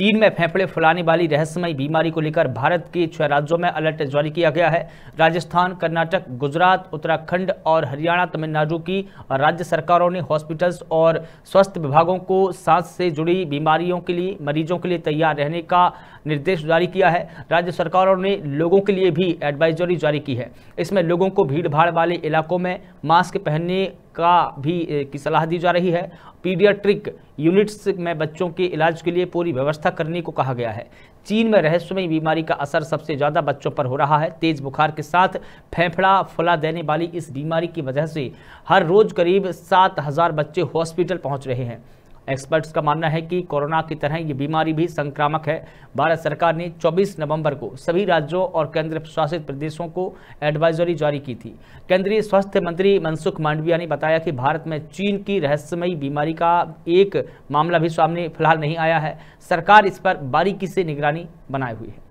चीन में फेफड़े फुलाने वाली रहस्यमय बीमारी को लेकर भारत के छह राज्यों में अलर्ट जारी किया गया है राजस्थान कर्नाटक गुजरात उत्तराखंड और हरियाणा तमिलनाडु की राज्य सरकारों ने हॉस्पिटल्स और स्वास्थ्य विभागों को सांस से जुड़ी बीमारियों के लिए मरीजों के लिए तैयार रहने का निर्देश जारी किया है राज्य सरकारों ने लोगों के लिए भी एडवाइजरी जारी की है इसमें लोगों को भीड़ भाड़ वाले इलाकों में मास्क पहनने का भी की सलाह दी जा रही है पीडियाट्रिक यूनिट्स में बच्चों के इलाज के लिए पूरी व्यवस्था करने को कहा गया है चीन में रहस्यमय बीमारी का असर सबसे ज़्यादा बच्चों पर हो रहा है तेज़ बुखार के साथ फेफड़ा फुला देने वाली इस बीमारी की वजह से हर रोज़ करीब सात हज़ार बच्चे हॉस्पिटल पहुंच रहे हैं एक्सपर्ट्स का मानना है कि कोरोना की तरह ये बीमारी भी संक्रामक है भारत सरकार ने 24 नवंबर को सभी राज्यों और केंद्र शासित प्रदेशों को एडवाइजरी जारी की थी केंद्रीय स्वास्थ्य मंत्री मनसुख मांडविया ने बताया कि भारत में चीन की रहस्यमयी बीमारी का एक मामला भी सामने फिलहाल नहीं आया है सरकार इस पर बारीकी से निगरानी बनाए हुई है